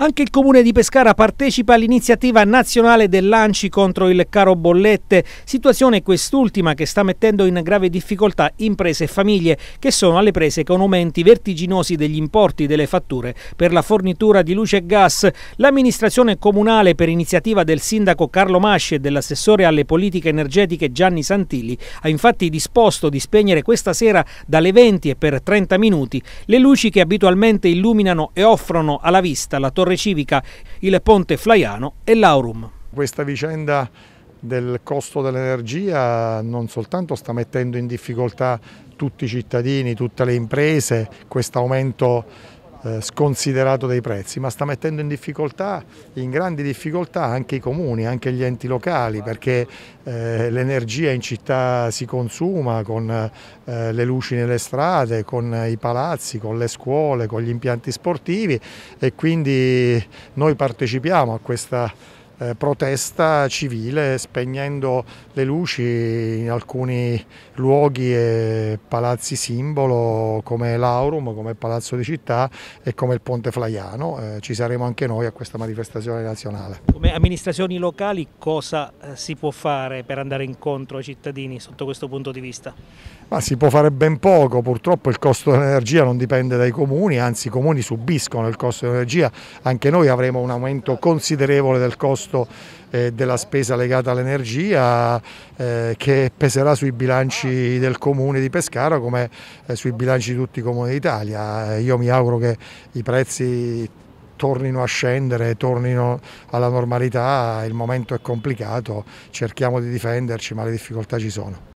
Anche il comune di Pescara partecipa all'iniziativa nazionale del dell'ANCI contro il caro bollette, situazione quest'ultima che sta mettendo in grave difficoltà imprese e famiglie che sono alle prese con aumenti vertiginosi degli importi delle fatture per la fornitura di luce e gas. L'amministrazione comunale per iniziativa del sindaco Carlo Masci e dell'assessore alle politiche energetiche Gianni Santilli ha infatti disposto di spegnere questa sera dalle 20 e per 30 minuti le luci che abitualmente illuminano e offrono alla vista la torre Torre Civica, il Ponte Flaiano e l'Aurum. Questa vicenda del costo dell'energia non soltanto sta mettendo in difficoltà tutti i cittadini, tutte le imprese, questo aumento eh, sconsiderato dei prezzi, ma sta mettendo in difficoltà, in grandi difficoltà anche i comuni, anche gli enti locali, perché eh, l'energia in città si consuma con eh, le luci nelle strade, con i palazzi, con le scuole, con gli impianti sportivi e quindi noi partecipiamo a questa eh, protesta civile spegnendo le luci in alcuni luoghi e palazzi simbolo come l'Aurum, come Palazzo di Città e come il Ponte Flaiano. Eh, ci saremo anche noi a questa manifestazione nazionale. Come amministrazioni locali cosa eh, si può fare per andare incontro ai cittadini sotto questo punto di vista? Ma si può fare ben poco, purtroppo il costo dell'energia non dipende dai comuni, anzi i comuni subiscono il costo dell'energia, anche noi avremo un aumento considerevole del costo costo eh, della spesa legata all'energia eh, che peserà sui bilanci del comune di Pescara come eh, sui bilanci di tutti i comuni d'Italia. Eh, io mi auguro che i prezzi tornino a scendere, tornino alla normalità, il momento è complicato, cerchiamo di difenderci ma le difficoltà ci sono.